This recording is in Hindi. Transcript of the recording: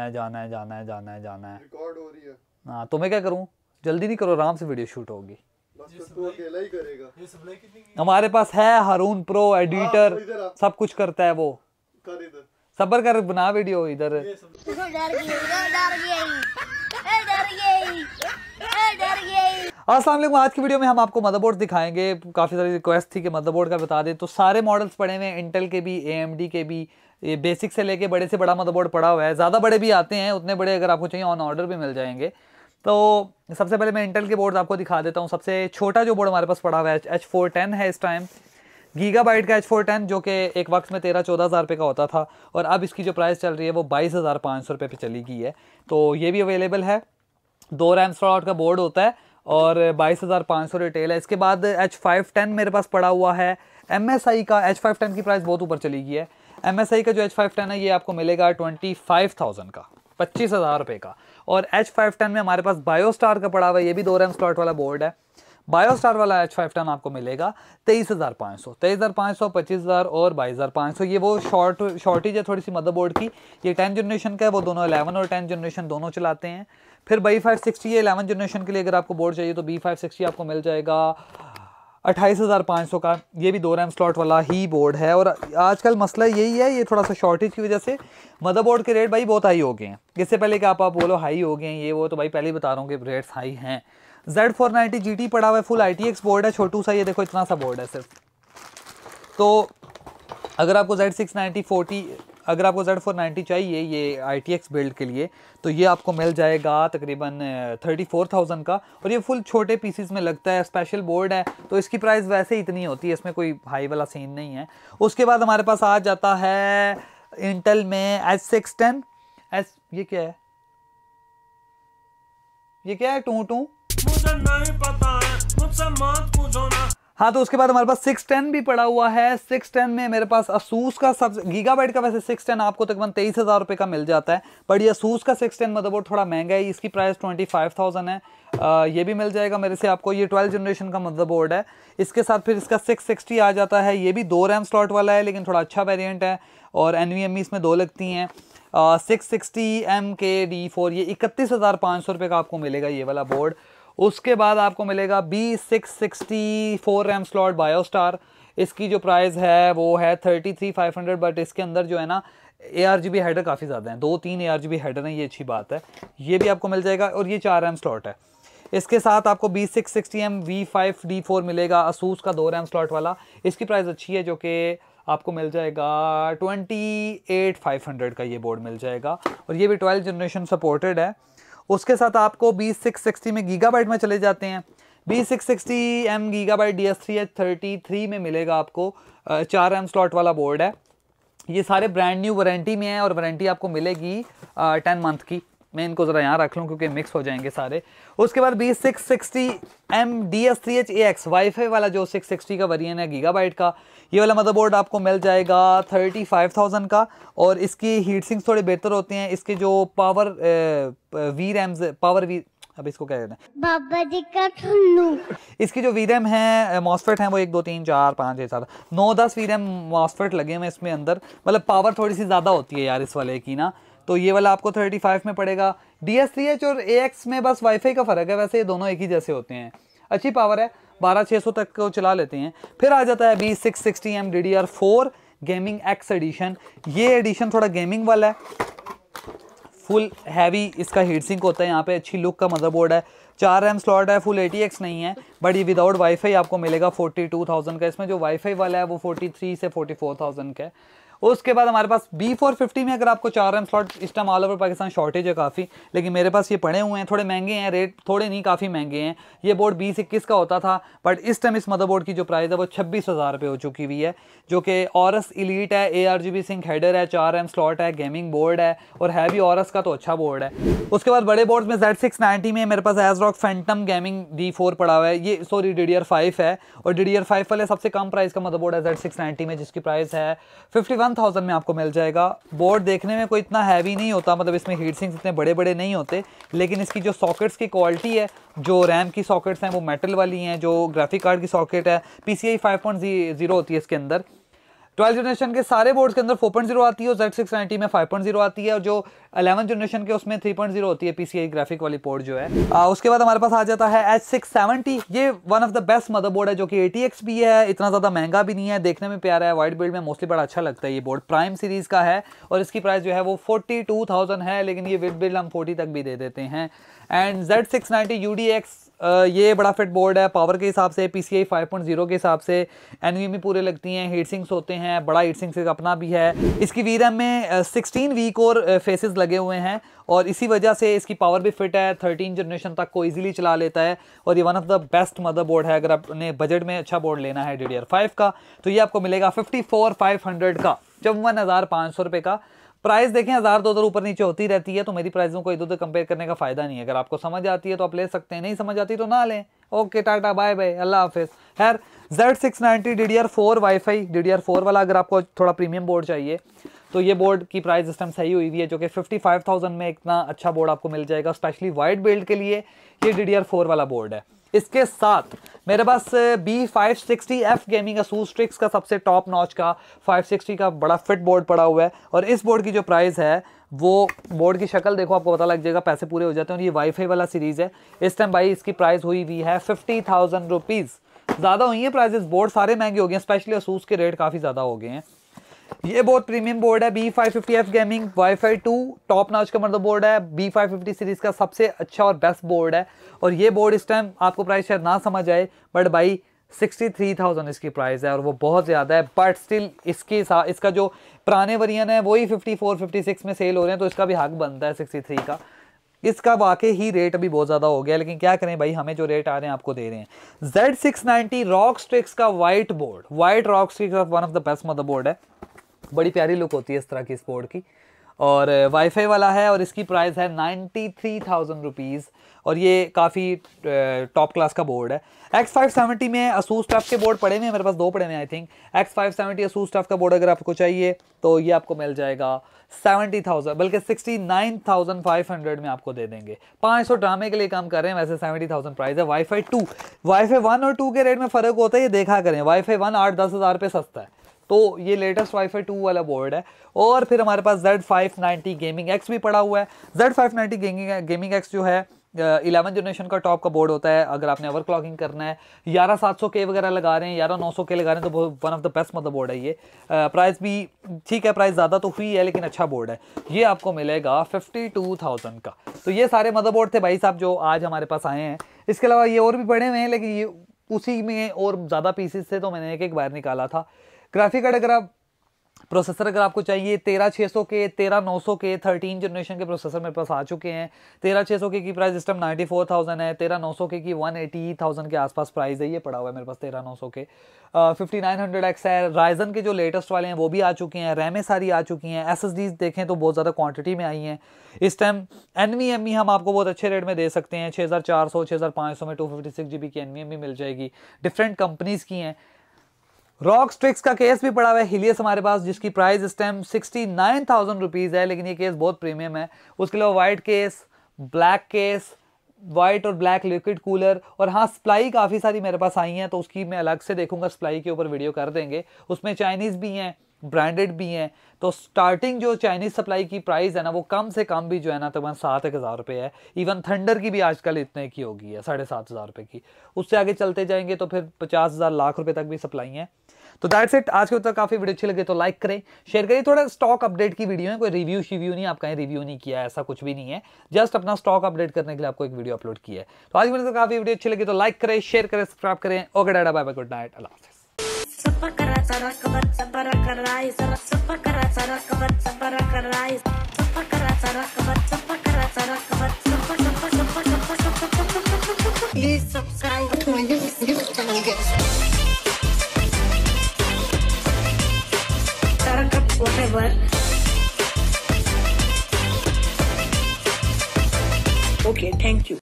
है जाना है जाना है जाना है जाना है रिकॉर्ड हो रही है हां तो मैं क्या करूं जल्दी नहीं करो आराम से वीडियो शूट होगी हमारे पास है हारून प्रो एडिटर सब कुछ करता है वो कर सबर कर बना वीडियो इधर असलम आज की वीडियो में हम आपको मदरबोर्ड दिखाएंगे काफ़ी सारी रिक्वेस्ट थी कि मदरबोर्ड का बता दें तो सारे मॉडल्स पड़े हुए हैं इंटेल के भी ए के भी ये बेसिक से लेके बड़े से बड़ा मदरबोर्ड पड़ा हुआ है ज़्यादा बड़े भी आते हैं उतने बड़े अगर आपको चाहिए ऑन ऑर्डर भी मिल जाएंगे तो सबसे पहले मैं इंटेल के बोर्ड आपको दिखा देता हूँ सबसे छोटा जो बोर्ड हमारे पास पड़ा हुआ है एच फोर टेन है इस टाइम गीगा बाइट का एच फोर टेन जो कि एक वक्त में तेरह चौदह हज़ार रुपये का होता था और अब इसकी जो प्राइस चल रही है वो बाईस हज़ार पाँच सौ रुपये पर चली गई है तो ये भी अवेलेबल है दो रैम स्लॉट का बोर्ड होता है और बाईस हज़ार पाँच सौ रिटेल है इसके बाद एच फाइव टेन मेरे पास पड़ा हुआ है एम एस आई का एच फाइव टेन की प्राइस बहुत ऊपर चली गई है एम एस आई का जो एच फाइव टेन है ये आपको मिलेगा ट्वेंटी फाइव थाउजेंड का पच्चीस हज़ार रुपये का और एच फाइव टेन में हमारे पास बायोस्टार का पड़ा हुआ है ये भी दो रैम स्लॉट वाला बोर्ड है बायोस्टार वाला एच फाइव टेन आपको मिलेगा तेईस हज़ार पाँच सौ तेईस हज़ार पाँच सौ पच्चीस हज़ार और बाईस हज़ार पाँच सौ ये वो शॉर्ट शॉर्टेज है थोड़ी सी मदरबोर्ड की ये टेन जनरेशन का है वो दोनों अलेवन और टेन जनरेशन दोनों चलाते हैं फिर बी फाइव सिक्सटी ये इलेवन जनरेशन के लिए अगर आपको बोर्ड चाहिए तो बी फाइव सिक्सटी आपको मिल जाएगा अट्ठाईस हज़ार पाँच सौ का ये भी दो रैम स्लॉट वाला ही बोर्ड है और आजकल मसला यही है ये थोड़ा सा शॉर्टेज की वजह से मदरबोर्ड के रेट भाई बहुत हाई हो गए हैं इससे पहले कि आप आप बोलो हाई हो गए हैं ये वो तो भाई पहले ही बता रहा हूँ कि रेट्स हाई हैं Z four ninety G T पड़ा हुआ है full I T X board है छोटू सा ये देखो इतना सा बोर्ड है सिर्फ तो अगर आपको जेड सिक्स नाइन्टी अगर आपको जेड फोर नाइन्टी चाहिए ये आई टी एक्स बिल्ड के लिए तो ये आपको मिल जाएगा तकरीबन थर्टी फोर थाउजेंड का और ये फुल छोटे पीसीज में लगता है स्पेशल बोर्ड है तो इसकी प्राइस वैसे इतनी होती है इसमें कोई हाई वाला सीन नहीं है उसके बाद हमारे पास आ जाता है इंटेल में एच सिक्स टेन एस ये क्या है ये क्या है टू टू मुझे नहीं पता हाँ तो उसके बाद हमारे पास सिक्स टेन भी पड़ा हुआ है सिक्स टेन में मेरे पास असूस का सब गीगाबाइट का वैसे सिक्स टेन आपको तकरीबन तेईस हज़ार रुपये का मिल जाता है बट ये असूस का सिक्स टेन मतलब थोड़ा महंगा है इसकी प्राइस ट्वेंटी फाइव थाउजेंड है आ, ये भी मिल जाएगा मेरे से आपको ये ट्वेल्थ जनरेशन का मतलब है इसके साथ फिर इसका सिक्स सिक्सटी आ जाता है ये भी दो रैम स्लॉट वाला है लेकिन थोड़ा अच्छा वेरियंट है और एन इसमें दो लगती हैं सिक्स सिक्सटी एम के डी फोर ये इकतीस हज़ार पाँच सौ रुपये का आपको मिलेगा ये वाला बोर्ड उसके बाद आपको मिलेगा B six sixty four RAM slot Biostar इसकी जो प्राइस है वो है thirty three five hundred but इसके अंदर जो है ना A R G B header काफ़ी ज़्यादा हैं दो तीन A R G B header हैं ये अच्छी बात है ये भी आपको मिल जाएगा और ये चार रैम स्लॉट है इसके साथ आपको B six sixty M V five D four मिलेगा असूस का दो रैम स्लॉट वाला इसकी प्राइस अच्छी है जो कि आपको मिल जाएगा ट्वेंटी एट फाइव हंड्रेड का ये बोर्ड मिल जाएगा और ये भी ट्वेल्थ जनरेशन सपोर्टेड है उसके साथ आपको बी सिक्स सिक्सटी में गीगा में चले जाते हैं B six sixty M gigabyte D S three H thirty three में मिलेगा आपको चार एम स्लॉट वाला बोर्ड है ये सारे ब्रांड न्यू वारंटी में है और वारंटी आपको मिलेगी टेन मंथ की मैं इनको ज़रा यहाँ रख लूँ क्योंकि मिक्स हो जाएंगे सारे उसके बाद B six sixty M D S three H A X wifi वाला जो सिक्स सिक्सटी का वरियन है गीगाबाइट का ये वाला मदरबोर्ड आपको मिल जाएगा थर्टी फाइव थाउजेंड का और इसकी हीट सिंग्स थोड़े बेहतर होते हैं इसके जो power V RAM power V अब इसको क्या कहते हैं इसकी जो वी रैम है मॉसफेट है वो एक दो तीन चार पाँच छः सात नौ दस वी रैम मॉसफेट लगे हुए इसमें अंदर मतलब पावर थोड़ी सी ज़्यादा होती है यार इस वाले की ना तो ये वाला आपको 35 में पड़ेगा डी और ए में बस वाईफाई का फ़र्क है वैसे ये दोनों एक ही जैसे होते हैं अच्छी पावर है बारह छः सौ तक को चला लेते हैं फिर आ जाता है B six sixty M D D R four gaming X edition ये एडिशन थोड़ा गेमिंग वाला है फुल हैवी इसका हीट सिंक होता है यहाँ पे अच्छी लुक का मदरबोर्ड है चार रैम स्लॉट है फुल एटी एक्स नहीं है बट ये विदाउट वाईफाई आपको मिलेगा फोर्टी टू थाउजेंड का इसमें जो वाईफाई वाला है वो फोर्टी थ्री से फोर्टी फोर थाउजेंड का है उसके बाद हमारे पास बी फोर फिफ्टी में अगर आपको चार रैम स्लॉट इस time all over Pakistan shortage है काफ़ी लेकिन मेरे पास ये पड़े हुए हैं थोड़े महंगे हैं रेट थोड़े नहीं काफ़ी महंगे हैं ये बोर्ड बीस इक्कीस का होता था बट इस टाइम इस मदरबोर्ड की जो प्राइस है वो छब्बीस हज़ार रुपये हो चुकी हुई है जो कि औरस इलीट है A R G B sync header है चार रैम स्लॉट है गेमिंग बोर्ड है और हैवी औरस का तो अच्छा बोर्ड है उसके बाद बड़े बोर्ड में जेड सिक्स नाइन्टी में मेरे पास ASRock phantom gaming D four पड़ा हुआ है ये सॉरी डी डी फाइव है और डी डी फाइव वाले सबसे कम प्राइस का मदरबोर्ड है जेड सिक्स में जिसकी प्राइस है फिफ्टी वन थाउजेंड में आपको मिल जाएगा बोर्ड देखने में कोई इतना हैवी नहीं होता मतलब इसमें हीट सिंक्स इतने बड़े बड़े नहीं होते लेकिन इसकी जो सॉकेट्स की क्वालिटी है जो रैम की सॉकेट्स हैं वो मेटल वाली हैं जो ग्राफिक कार्ड की सॉकेट है पी सी पॉइंट होती है इसके अंदर ट्वेल्थ जनरेशन के सारे बोर्ड्स के अंदर 4.0 आती है और जेड सिक्स में 5.0 आती है और जो अलेवन जनरेशन के उसमें 3.0 होती है पीसीआई ग्राफिक वाली पोर्ट जो है आ, उसके बाद हमारे पास आ जाता है एच सिक्स ये one of the best motherboard है जो कि एटी भी है इतना ज़्यादा महंगा भी नहीं है देखने में प्यारा है वाइट बिल्ड में मोस्टली बड़ा अच्छा लगता है ये बोर्ड प्राइम सीरीज़ का है और इसकी प्राइस जो है वो फोर्टी है लेकिन ये विद बिल्ड हम फोर्टी तक भी दे देते हैं and Z six ninety X ये बड़ा फिट बोर्ड है पावर के हिसाब से P C I five point zero के हिसाब से एन पूरे लगती हैं हीट सिंक्स होते हैं बड़ा हीट सिंक्स अपना भी है इसकी वी रैम में सिक्सटीन वीक और फेसेस लगे हुए हैं और इसी वजह से इसकी पावर भी फिट है थर्टीन जनरेशन तक को ईजिली चला लेता है और ये one of the best mother board है अगर आपने बजट में अच्छा बोर्ड लेना है डी डी आर फाइव का तो ये आपको मिलेगा फिफ्टी फोर फाइव हंड्रेड का चौवन हज़ार पाँच सौ रुपये का प्राइस देखें हज़ार दो हज़ार ऊपर नीचे होती रहती है तो मेरी प्राइसों को इधर उधर कंपेयर करने का फ़ायदा नहीं है अगर आपको समझ आती है तो आप ले सकते हैं नहीं समझ आती तो ना लें ओके टाटा बाय बाय अल्लाह हाफिज़ हैर Z six ninety D D R four wifi D D R four वाला अगर आपको थोड़ा प्रीमियम बोर्ड चाहिए तो ये बोर्ड की प्राइस इस टाइम सही हुई हुई है जो कि फिफ्टी फाइव थाउजेंड में इतना अच्छा बोर्ड आपको मिल जाएगा स्पेशली वाइड बिल्ड के लिए ये डी डी आर फोर वाला बोर्ड है इसके साथ मेरे पास B five sixty F gaming Asus Strix का सबसे टॉप नॉच का फाइव सिक्सटी का बड़ा फिट बोर्ड पड़ा हुआ है और इस बोर्ड की जो प्राइस है वो बोर्ड की शक्ल देखो आपको पता लग जाएगा पैसे पूरे हो जाते हैं और ये वाईफाई वाला सीरीज़ है इस टाइम भाई इसकी प्राइस हुई हुई है फिफ्टी थाउजेंड रुपीज़ ज़्यादा हुई है प्राइजेस बोर्ड सारे महंगे हो गए हैं स्पेशली असूस के रेट काफ़ी ज़्यादा हो गए हैं ये बहुत प्रीमियम बोर्ड है B five fifty F gaming wifi two top notch का मतलब बोर्ड है बी फाइव फिफ्टी सीरीज़ का सबसे अच्छा और बेस्ट बोर्ड है और ये बोर्ड इस टाइम आपको प्राइस शायद ना समझ आए बट भाई सिक्सटी थ्री थाउजेंड इसकी प्राइस है और वो बहुत ज़्यादा है बट स्टिल इसके इसका जो पुराने वरियन है वही फिफ्टी फोर फिफ्टी सिक्स में सेल हो रहे हैं तो इसका भी हक बनता है सिक्सटी थ्री का इसका वाकई ही रेट अभी बहुत ज़्यादा हो गया लेकिन क्या करें भाई हमें जो रेट आ रहे हैं आपको दे रहे हैं Z six ninety ROG Strix का white board white ROG Strix one of the best mother board है बड़ी प्यारी लुक होती है इस तरह की स्पोर्ट की और वाईफाई वाला है और इसकी प्राइस है नाइन्टी थ्री थाउजेंड रुपीज़ और ये काफ़ी टॉप क्लास का बोर्ड है एक्स फाइव सेवेंटी में असूस टफ के बोर्ड पड़े हुए हैं मेरे पास दो पड़े हुए I think X five seventy Asus TUF का बोर्ड अगर आपको चाहिए तो ये आपको मिल जाएगा सेवेंटी थाउजेंड बल्कि sixty nine thousand five hundred में आपको दे देंगे पाँच सौ ड्रामे के लिए काम कर रहे हैं वैसे सेवेंटी थाउजेंड प्राइस है वाईफाई टू वाईफाई वन और टू के रेट में फ़र्क होता है ये देखा करें वाईफाई वन आठ दस हज़ार रुपये सस्ता है तो ये लेटेस्ट फाई टू वाला बोर्ड है और फिर हमारे पास Z five ninety gaming X भी पड़ा हुआ है Z five ninety gaming gaming X जो है इलेवन uh, जनरेशन का टॉप का बोर्ड होता है अगर आपने ओवर क्लॉकिंग करना है ग्यारह सात सौ के वगैरह लगा रहे हैं ग्यारह नौ सौ के लगा रहे हैं तो वन ऑफ द बेस्ट मतलब बोर्ड है ये प्राइस uh, भी ठीक है प्राइस ज़्यादा तो हुई है लेकिन अच्छा बोर्ड है ये आपको मिलेगा फिफ्टी टू थाउजेंड का तो ये सारे मदर बोर्ड थे भाई साहब जो आज हमारे पास आए हैं इसके अलावा ये और भी पड़े हुए हैं लेकिन ये उसी में और ज़्यादा पीसीस थे तो मैंने एक एक बाहर निकाला था ग्राफिक कार्ड अगर आप प्रोसेसर अगर आपको चाहिए तेरह छः सौ के तेरह नौ सौ के थर्टीन जनरेशन के प्रोसेसर मेरे पास आ चुके हैं तेरह छः सौ के की price system ninety four thousand है तेरह नौ सौ के की वन एटी थाउजेंड के आसपास प्राइस है ये पड़ा हुआ है मेरे पास तेरह नौ सौ के फिफ्टी नाइन हंड्रेड एक्स है राइजन के जो लेटेस्ट वाले हैं वो भी आ चुके हैं रैमें सारी आ चुकी हैं एस एस डीज देखें तो बहुत ज़्यादा क्वान्टिटी में आई हैं इस time N V M E हम आपको बहुत अच्छे रेट में दे सकते हैं छः हज़ार चार सौ छः हज़ार पाँच सौ में two fifty six G B की एन वी एम ई मिल जाएगी डिफरेंट कंपनीज़ की हैं रॉक स्ट्रिक्स का केस भी पड़ा हुआ है हिलियस हमारे पास जिसकी प्राइस इस time sixty nine thousand rupees है लेकिन ये केस बहुत प्रीमियम है उसके अलावा white case black case white और ब्लैक लिक्विड कूलर और हाँ सप्लाई काफ़ी सारी मेरे पास आई हैं तो उसकी मैं अलग से देखूंगा सप्लाई के ऊपर वीडियो कर देंगे उसमें चाइनीज़ भी हैं ब्रांडेड भी हैं तो स्टार्टिंग जो चाइनीज़ सप्लाई की प्राइस है ना वो कम से कम भी जो है ना तकरीबन तो सात एक हज़ार रुपये है इवन थंडर की भी आजकल इतने की होगी है साढ़े सात हज़ार रुपये की उससे आगे चलते जाएंगे तो फिर पचास हज़ार लाख रुपये तक भी सप्लाई हैं तो दैट्स इट आज के उत्तर काफ़ी वीडियो अच्छी लगे तो लाइक करें शेयर करें थोड़ा स्टॉक अपडेट की वीडियो है कोई रिव्यू शिव्यू नहीं आप कहीं रिव्यू नहीं किया ऐसा कुछ भी नहीं है जस्ट अपना स्टॉक अपडेट करने के लिए आपको एक वीडियो अपलोड किया है तो आज मेरे तो काफ़ी वीडियो अच्छी लगी तो लाइक करें शेयर करें सब्सक्राइब करें ओके डाटा बाय बाय गुड नाइट अल्लाह हाफिज़